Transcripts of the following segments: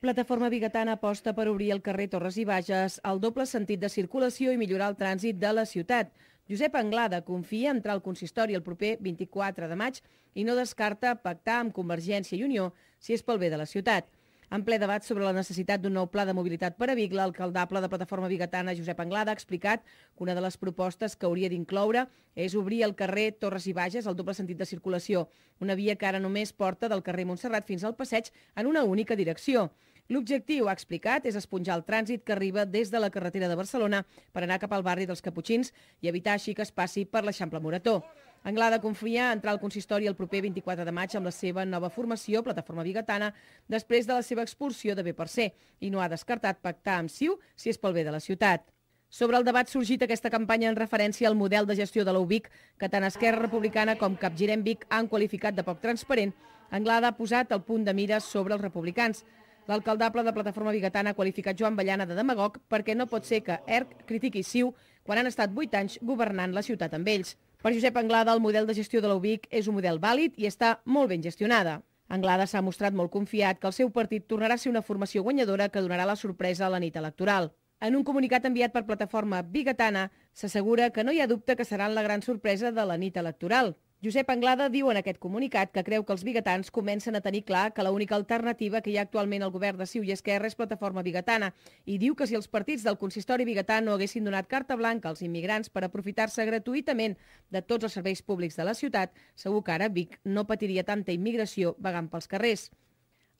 Plataforma Bigatana aposta per obrir el carrer Torres i Bages al doble sentit de circulació i millorar el trànsit de la ciutat. Josep Anglada confia entrar al consistori el proper 24 de maig i no descarta pactar amb Convergència i Unió si és pel bé de la ciutat. En ple debat sobre la necessitat d'un nou pla de mobilitat per a Vic, l'alcaldable de Plataforma Bigatana, Josep Anglada, ha explicat que una de les propostes que hauria d'incloure és obrir el carrer Torres i Bages al doble sentit de circulació, una via que ara només porta del carrer Montserrat fins al passeig en una única direcció. L'objectiu, ha explicat, és esponjar el trànsit que arriba des de la carretera de Barcelona per anar cap al barri dels Caputxins i evitar així que es passi per l'Eixample Morató. Anglada confia a entrar al consistori el proper 24 de maig amb la seva nova formació, Plataforma Bigatana, després de la seva expulsió de B per C, i no ha descartat pactar amb Siu si és pel bé de la ciutat. Sobre el debat sorgit aquesta campanya en referència al model de gestió de l'UBIC, que tant Esquerra Republicana com Capgirem Vic han qualificat de poc transparent, Anglada ha posat el punt de mira sobre els republicans. L'alcaldable de Plataforma Bigatana ha qualificat Joan Ballana de demagog perquè no pot ser que ERC critiqui Siu quan han estat 8 anys governant la ciutat amb ells. Per Josep Anglada, el model de gestió de l'UBIC és un model vàlid i està molt ben gestionada. Anglada s'ha mostrat molt confiat que el seu partit tornarà a ser una formació guanyadora que donarà la sorpresa a la nit electoral. En un comunicat enviat per plataforma Bigatana, s'assegura que no hi ha dubte que seran la gran sorpresa de la nit electoral, Josep Anglada diu en aquest comunicat que creu que els bigatans comencen a tenir clar que l'única alternativa que hi ha actualment al govern de Ciu i Esquerra és plataforma bigatana i diu que si els partits del consistori bigatà no haguessin donat carta blanca als immigrants per aprofitar-se gratuïtament de tots els serveis públics de la ciutat, segur que ara Vic no patiria tanta immigració vagant pels carrers.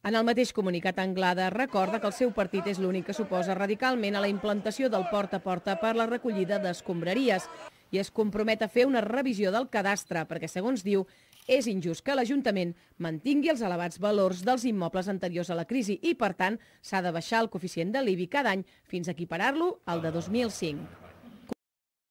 En el mateix comunicat, Anglada recorda que el seu partit és l'únic que suposa radicalment a la implantació del porta a porta per la recollida d'escombraries i es compromet a fer una revisió del cadastre perquè, segons diu, és injust que l'Ajuntament mantingui els elevats valors dels immobles anteriors a la crisi i, per tant, s'ha de baixar el coeficient de l'IBI cada any fins a equiparar-lo al de 2005. Ah.